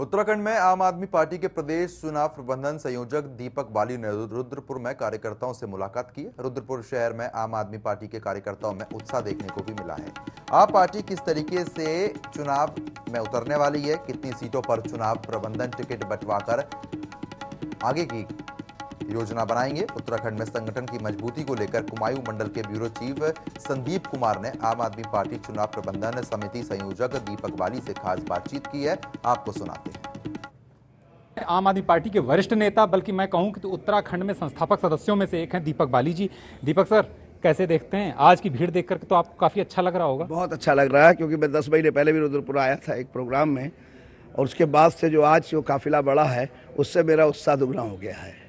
उत्तराखंड में आम आदमी पार्टी के प्रदेश चुनाव प्रबंधन संयोजक दीपक बाली ने रुद्रपुर में कार्यकर्ताओं से मुलाकात की रुद्रपुर शहर में आम आदमी पार्टी के कार्यकर्ताओं में उत्साह देखने को भी मिला है आप पार्टी किस तरीके से चुनाव में उतरने वाली है कितनी सीटों पर चुनाव प्रबंधन टिकट बंटवाकर आगे की योजना बनाएंगे उत्तराखंड में संगठन की मजबूती को लेकर कुमायूं मंडल के ब्यूरो चीफ संदीप कुमार ने आम आदमी पार्टी चुनाव प्रबंधन समिति संयोजक दीपक बाली से खास बातचीत की है आपको सुनाते हैं आम आदमी पार्टी के वरिष्ठ नेता बल्कि मैं कहूं कि तो उत्तराखंड में संस्थापक सदस्यों में से एक हैं दीपक बाली जी दीपक सर कैसे देखते हैं आज की भीड़ देखकर तो आपको काफ़ी अच्छा लग रहा होगा बहुत अच्छा लग रहा है क्योंकि मैं दस महीने पहले भी रुद्रपुर आया था एक प्रोग्राम में और उसके बाद से जो आज जो काफिला बड़ा है उससे मेरा उत्साह दुगना हो गया है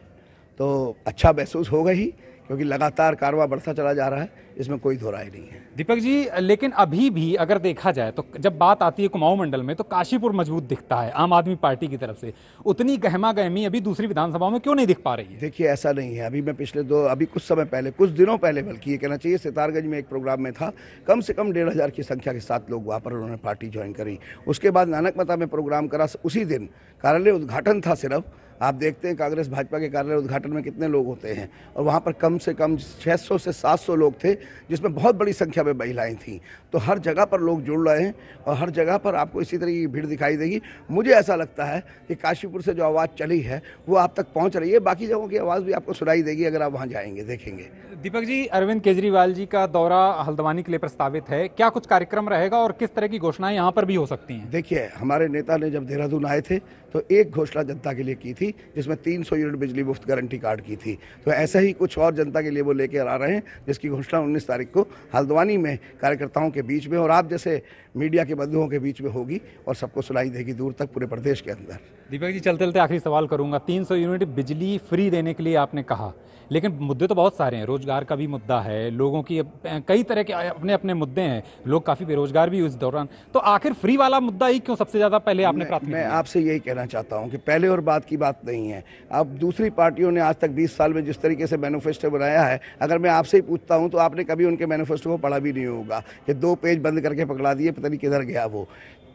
तो अच्छा महसूस होगा ही क्योंकि लगातार कारवा बढ़ता चला जा रहा है इसमें कोई दोहराई नहीं है दीपक जी लेकिन अभी भी अगर देखा जाए तो जब बात आती है कुमाऊं मंडल में तो काशीपुर मजबूत दिखता है आम आदमी पार्टी की तरफ से उतनी गहमा गहमी अभी दूसरी विधानसभाओं में क्यों नहीं दिख पा रही है देखिए ऐसा नहीं है अभी मैं पिछले दो अभी कुछ समय पहले कुछ दिनों पहले बल्कि ये कहना चाहिए सितारगंज में एक प्रोग्राम में था कम से कम डेढ़ हज़ार की संख्या के साथ लोग वहाँ पर उन्होंने पार्टी ज्वाइन करी उसके बाद नानक में प्रोग्राम करा उसी दिन कार्यालय उद्घाटन था सिर्फ आप देखते हैं कांग्रेस भाजपा के कार्यालय उद्घाटन में कितने लोग होते हैं और वहाँ पर कम से कम 600 से 700 लोग थे जिसमें बहुत बड़ी संख्या में महिलाएं थीं तो हर जगह पर लोग जुड़ रहे हैं और हर जगह पर आपको इसी तरह की भीड़ दिखाई देगी मुझे ऐसा लगता है कि काशीपुर से जो आवाज़ चली है वो आप तक पहुँच रही है बाकी जगहों की आवाज़ भी आपको सुनाई देगी अगर आप वहाँ जाएंगे देखेंगे दीपक जी अरविंद केजरीवाल जी का दौरा हल्द्वानी के लिए प्रस्तावित है क्या कुछ कार्यक्रम रहेगा और किस तरह की घोषणाएं यहाँ पर भी हो सकती हैं देखिए हमारे नेता ने जब देहरादून आए थे तो एक घोषणा जनता के लिए की थी जिसमें 300 यूनिट बिजली मुफ्त गारंटी कार्ड की थी तो ऐसा ही कुछ और जनता के लिए वो लेकर आ रहे हैं जिसकी घोषणा उन्नीस तारीख को हल्द्वानी में कार्यकर्ताओं के बीच में और आप जैसे मीडिया के बंधुओं के बीच में होगी और सबको सुनाई देगी दूर तक पूरे प्रदेश के अंदर दीपक जी चलते चलते आखिरी सवाल करूंगा तीन यूनिट बिजली फ्री देने के लिए आपने कहा लेकिन मुद्दे तो बहुत सारे हैं रोजगार बेरोज़गार का भी मुद्दा है लोगों की कई तरह के अपने अपने मुद्दे हैं लोग काफ़ी बेरोजगार भी उस दौरान तो आखिर फ्री वाला मुद्दा ही क्यों सबसे ज़्यादा पहले आपने मैं आपसे यही कहना चाहता हूँ कि पहले और बाद की बात नहीं है अब दूसरी पार्टियों ने आज तक बीस साल में जिस तरीके से मैनिफेस्टो बनाया है अगर मैं आपसे ही पूछता हूँ तो आपने कभी उनके मैनिफेस्टो को पढ़ा भी नहीं होगा कि दो पेज बंद करके पकड़ा दिए पता नहीं किधर गया वो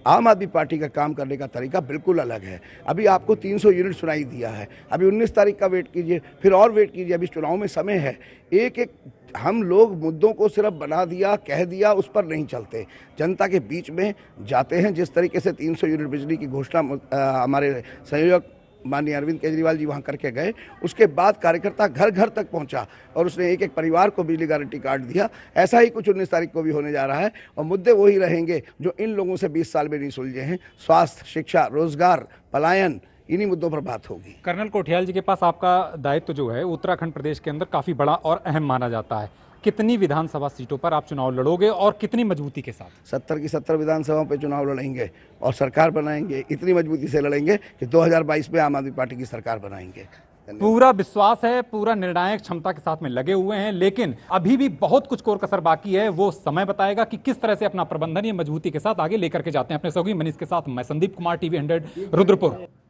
आम आदमी पार्टी का काम करने का तरीका बिल्कुल अलग है अभी आपको 300 यूनिट सुनाई दिया है अभी 19 तारीख का वेट कीजिए फिर और वेट कीजिए अभी चुनाव में समय है एक एक हम लोग मुद्दों को सिर्फ बना दिया कह दिया उस पर नहीं चलते जनता के बीच में जाते हैं जिस तरीके से 300 यूनिट बिजली की घोषणा हमारे संयोजक माननीय अरविंद केजरीवाल जी वहाँ करके गए उसके बाद कार्यकर्ता घर घर तक पहुँचा और उसने एक एक परिवार को बिजली गारंटी कार्ड दिया ऐसा ही कुछ उन्नीस तारीख को भी होने जा रहा है और मुद्दे वही रहेंगे जो इन लोगों से बीस साल में नहीं सुलझे हैं स्वास्थ्य शिक्षा रोजगार पलायन इन्हीं मुद्दों पर बात होगी कर्नल कोठियाल जी के पास आपका दायित्व जो है उत्तराखंड प्रदेश के अंदर काफ़ी बड़ा और अहम माना जाता है कितनी विधानसभा सीटों पर आप चुनाव लड़ोगे और कितनी मजबूती के साथ सत्तर की सत्तर विधानसभाओं पर चुनाव लड़ेंगे और सरकार बनाएंगे इतनी मजबूती से लड़ेंगे कि 2022 में आम आदमी पार्टी की सरकार बनाएंगे पूरा विश्वास है पूरा निर्णायक क्षमता के साथ में लगे हुए हैं लेकिन अभी भी बहुत कुछ कोर कसर बाकी है वो समय बताएगा कि किस तरह से अपना प्रबंधन मजबूती के साथ आगे लेकर के जाते हैं अपने सहयोगी मनीष के साथ मैं संदीप कुमार टीवी हंड्रेड रुद्रपुर